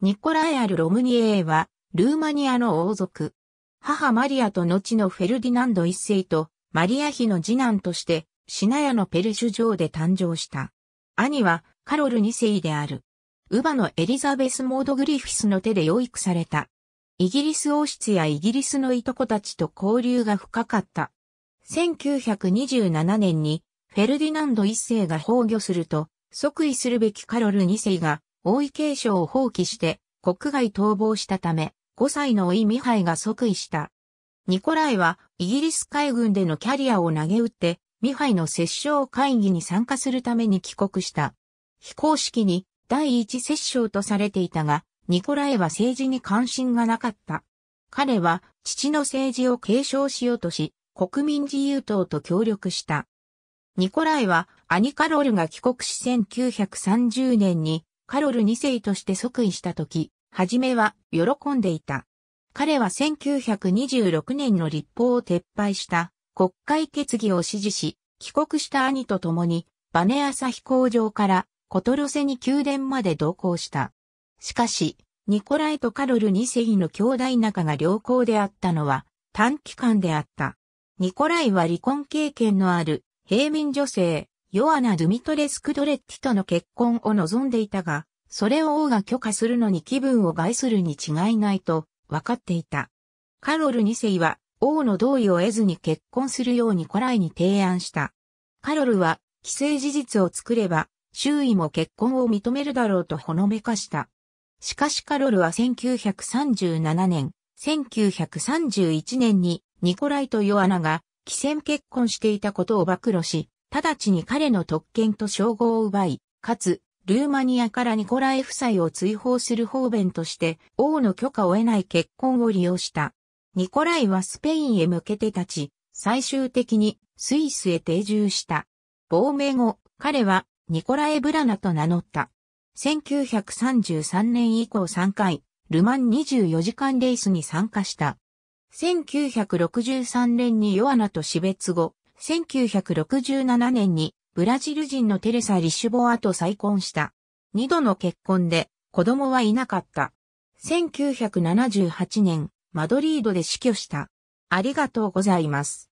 ニコラエアル・ロムニエーは、ルーマニアの王族。母マリアと後のフェルディナンド一世と、マリア妃の次男として、シナヤのペルシュ城で誕生した。兄は、カロル二世である。ウバのエリザベス・モード・グリフィスの手で養育された。イギリス王室やイギリスのいとこたちと交流が深かった。1927年に、フェルディナンド一世が崩御すると、即位するべきカロル二世が、王位継承を放棄して国外逃亡したため、5歳のいミハイが即位した。ニコライはイギリス海軍でのキャリアを投げ打って、ミハイの摂政会議に参加するために帰国した。非公式に第一摂政とされていたが、ニコライは政治に関心がなかった。彼は父の政治を継承しようとし、国民自由党と協力した。ニコライはアニカロールが帰国し1930年にカロル2世として即位した時、初めは喜んでいた。彼は1926年の立法を撤廃した国会決議を支持し、帰国した兄と共にバネアサ飛行場からコトロセに宮殿まで同行した。しかし、ニコライとカロル2世の兄弟仲が良好であったのは短期間であった。ニコライは離婚経験のある平民女性、ヨアナ・ドゥミトレスク・ドレッティとの結婚を望んでいたが、それを王が許可するのに気分を害するに違いないと分かっていた。カロル2世は王の同意を得ずに結婚するように古来に提案した。カロルは既成事実を作れば周囲も結婚を認めるだろうとほのめかした。しかしカロルは1937年、1931年にニコライとヨアナが既戦結婚していたことを暴露し、直ちに彼の特権と称号を奪い、かつ、ルーマニアからニコライ夫妻を追放する方便として、王の許可を得ない結婚を利用した。ニコライはスペインへ向けて立ち、最終的にスイスへ定住した。亡命後、彼はニコライ・ブラナと名乗った。1933年以降3回、ルマン24時間レースに参加した。1963年にヨアナと死別後、1967年にブラジル人のテレサ・リシュボアと再婚した。二度の結婚で子供はいなかった。1978年、マドリードで死去した。ありがとうございます。